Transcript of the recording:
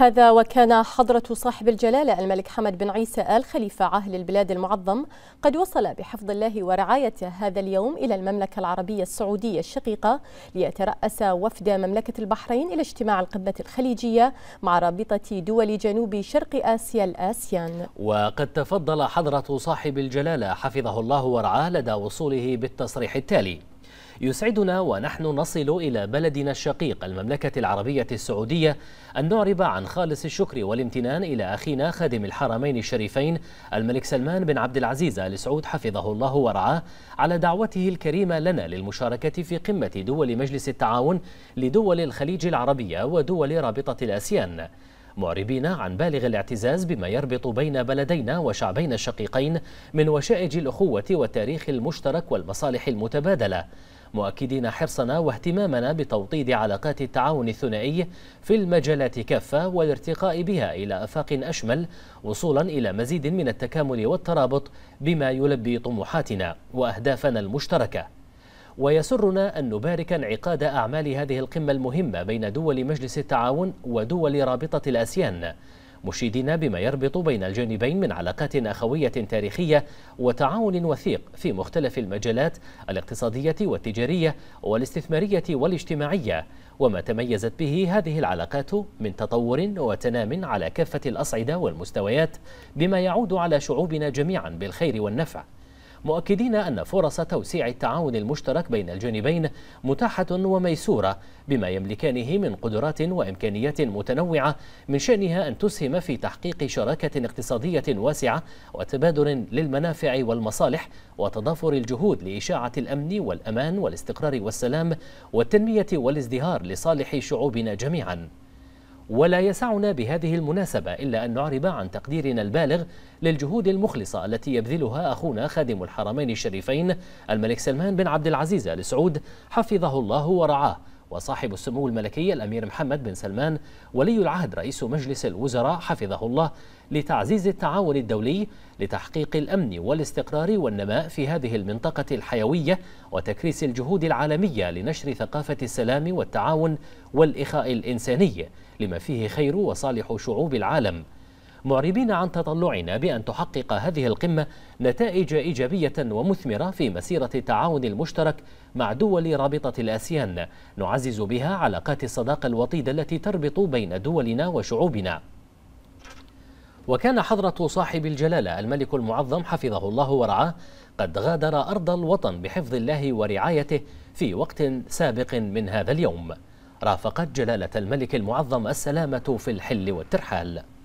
هذا وكان حضرة صاحب الجلالة الملك حمد بن عيسى آل خليفة عاهل البلاد المعظم قد وصل بحفظ الله ورعايته هذا اليوم إلى المملكة العربية السعودية الشقيقة ليترأس وفد مملكة البحرين إلى اجتماع القمة الخليجية مع رابطة دول جنوب شرق آسيا الآسيان وقد تفضل حضرة صاحب الجلالة حفظه الله ورعاه لدى وصوله بالتصريح التالي يسعدنا ونحن نصل إلى بلدنا الشقيق المملكة العربية السعودية أن نعرب عن خالص الشكر والامتنان إلى أخينا خادم الحرمين الشريفين الملك سلمان بن عبد العزيز آل سعود حفظه الله ورعاه على دعوته الكريمة لنا للمشاركة في قمة دول مجلس التعاون لدول الخليج العربية ودول رابطة الأسيان معربين عن بالغ الاعتزاز بما يربط بين بلدينا وشعبين الشقيقين من وشائج الأخوة والتاريخ المشترك والمصالح المتبادلة مؤكدين حرصنا واهتمامنا بتوطيد علاقات التعاون الثنائي في المجالات كافة والارتقاء بها إلى أفاق أشمل وصولا إلى مزيد من التكامل والترابط بما يلبي طموحاتنا وأهدافنا المشتركة ويسرنا أن نبارك انعقاد أعمال هذه القمة المهمة بين دول مجلس التعاون ودول رابطة الأسيان مشيدين بما يربط بين الجانبين من علاقات أخوية تاريخية وتعاون وثيق في مختلف المجالات الاقتصادية والتجارية والاستثمارية والاجتماعية وما تميزت به هذه العلاقات من تطور وتنام على كافة الأصعدة والمستويات بما يعود على شعوبنا جميعا بالخير والنفع مؤكدين أن فرص توسيع التعاون المشترك بين الجانبين متاحة وميسورة بما يملكانه من قدرات وإمكانيات متنوعة من شأنها أن تسهم في تحقيق شراكة اقتصادية واسعة وتبادل للمنافع والمصالح وتضافر الجهود لإشاعة الأمن والأمان والاستقرار والسلام والتنمية والازدهار لصالح شعوبنا جميعاً ولا يسعنا بهذه المناسبة إلا أن نعرب عن تقديرنا البالغ للجهود المخلصة التي يبذلها أخونا خادم الحرمين الشريفين الملك سلمان بن عبد العزيز آل سعود حفظه الله ورعاه وصاحب السمو الملكي الأمير محمد بن سلمان ولي العهد رئيس مجلس الوزراء حفظه الله لتعزيز التعاون الدولي لتحقيق الأمن والاستقرار والنماء في هذه المنطقة الحيوية وتكريس الجهود العالمية لنشر ثقافة السلام والتعاون والإخاء الإنساني لما فيه خير وصالح شعوب العالم معربين عن تطلعنا بأن تحقق هذه القمة نتائج إيجابية ومثمرة في مسيرة التعاون المشترك مع دول رابطة الآسيان نعزز بها علاقات الصداقة الوطيدة التي تربط بين دولنا وشعوبنا وكان حضرة صاحب الجلالة الملك المعظم حفظه الله ورعاه قد غادر أرض الوطن بحفظ الله ورعايته في وقت سابق من هذا اليوم رافقت جلالة الملك المعظم السلامة في الحل والترحال